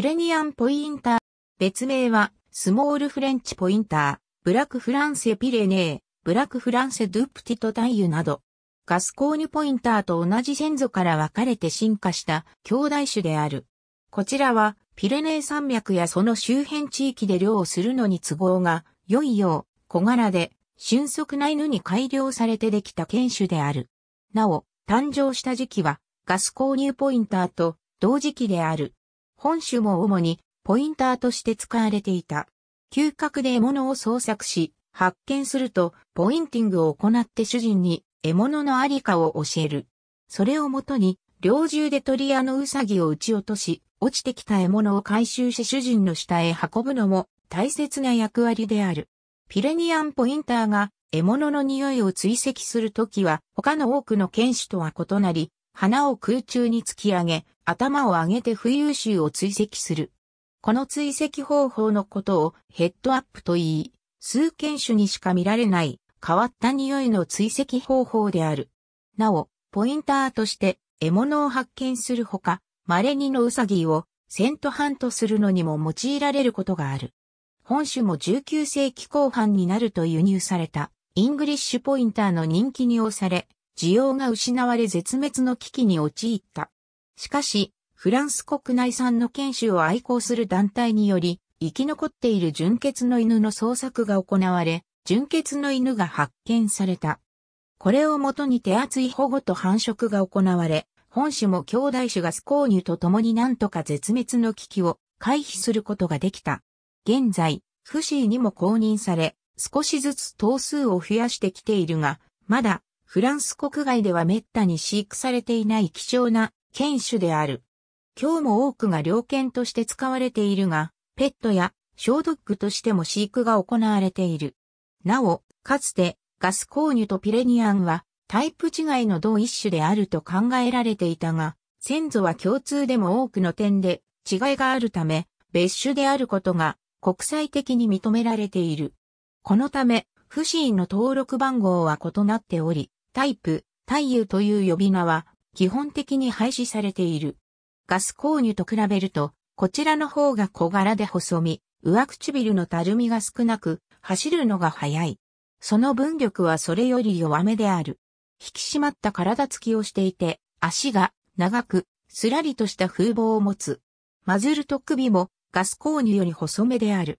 ィレニアンポインター。別名は、スモールフレンチポインター、ブラックフランセピレネー、ブラクフランセドゥプティトタイユなど、ガスコーニュポインターと同じ先祖から分かれて進化した兄弟種である。こちらは、ピレネー山脈やその周辺地域で漁をするのに都合が良いよう、小柄で、俊足な犬に改良されてできた犬種である。なお、誕生した時期は、ガス購入ポインターと同時期である。本種も主にポインターとして使われていた。嗅覚で獲物を捜索し、発見すると、ポインティングを行って主人に獲物のありかを教える。それをもとに、猟銃で鳥屋のウサギを撃ち落とし、落ちてきた獲物を回収し主人の下へ運ぶのも大切な役割である。ピレニアンポインターが獲物の匂いを追跡するときは他の多くの犬種とは異なり、花を空中に突き上げ、頭を上げて浮遊臭を追跡する。この追跡方法のことをヘッドアップと言い、数犬種にしか見られない変わった匂いの追跡方法である。なお、ポインターとして獲物を発見するほか、稀にのウサギをセントハントするのにも用いられることがある。本種も19世紀後半になると輸入されたイングリッシュポインターの人気に押され、需要が失われ絶滅の危機に陥った。しかし、フランス国内産の犬種を愛好する団体により、生き残っている純血の犬の捜索が行われ、純血の犬が発見された。これをもとに手厚い保護と繁殖が行われ、本種も兄弟種がスコーニュと共になんとか絶滅の危機を回避することができた。現在、フシーにも公認され、少しずつ頭数を増やしてきているが、まだ、フランス国外では滅多に飼育されていない貴重な犬種である。今日も多くが猟犬として使われているが、ペットや小ドッグとしても飼育が行われている。なお、かつてガスコーニュとピレニアンはタイプ違いの同一種であると考えられていたが、先祖は共通でも多くの点で違いがあるため、別種であることが国際的に認められている。このため、不信の登録番号は異なっており、タイプ、太夫という呼び名は基本的に廃止されている。ガス購入と比べると、こちらの方が小柄で細身、上唇のたるみが少なく、走るのが早い。その分力はそれより弱めである。引き締まった体つきをしていて、足が長く、すらりとした風貌を持つ。マズルと首もガス購入より細めである。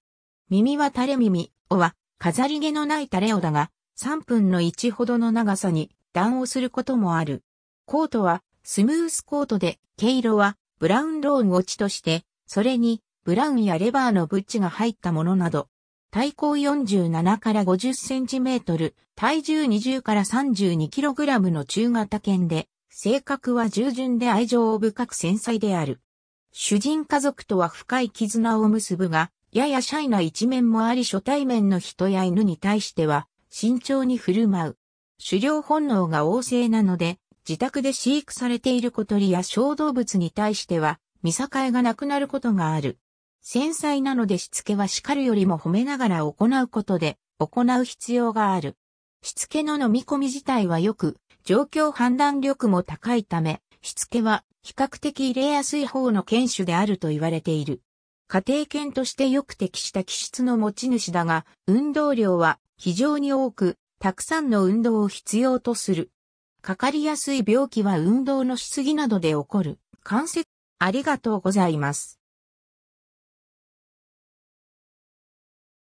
耳は垂れ耳、おは飾り毛のない垂れ尾だが、3分の1ほどの長さに断をすることもある。コートはスムースコートで、毛色はブラウンローン落ちとして、それにブラウンやレバーのブッチが入ったものなど、体高47から50センチメートル、体重20から32キログラムの中型犬で、性格は従順で愛情を深く繊細である。主人家族とは深い絆を結ぶが、ややシャイな一面もあり初対面の人や犬に対しては、慎重に振る舞う。狩猟本能が旺盛なので、自宅で飼育されている小鳥や小動物に対しては、見境がなくなることがある。繊細なのでしつけは叱るよりも褒めながら行うことで、行う必要がある。しつけの飲み込み自体はよく、状況判断力も高いため、しつけは比較的入れやすい方の犬種であると言われている。家庭犬としてよく適した気質の持ち主だが、運動量は非常に多く、たくさんの運動を必要とする。かかりやすい病気は運動のしすぎなどで起こる。関節、ありがとうございます。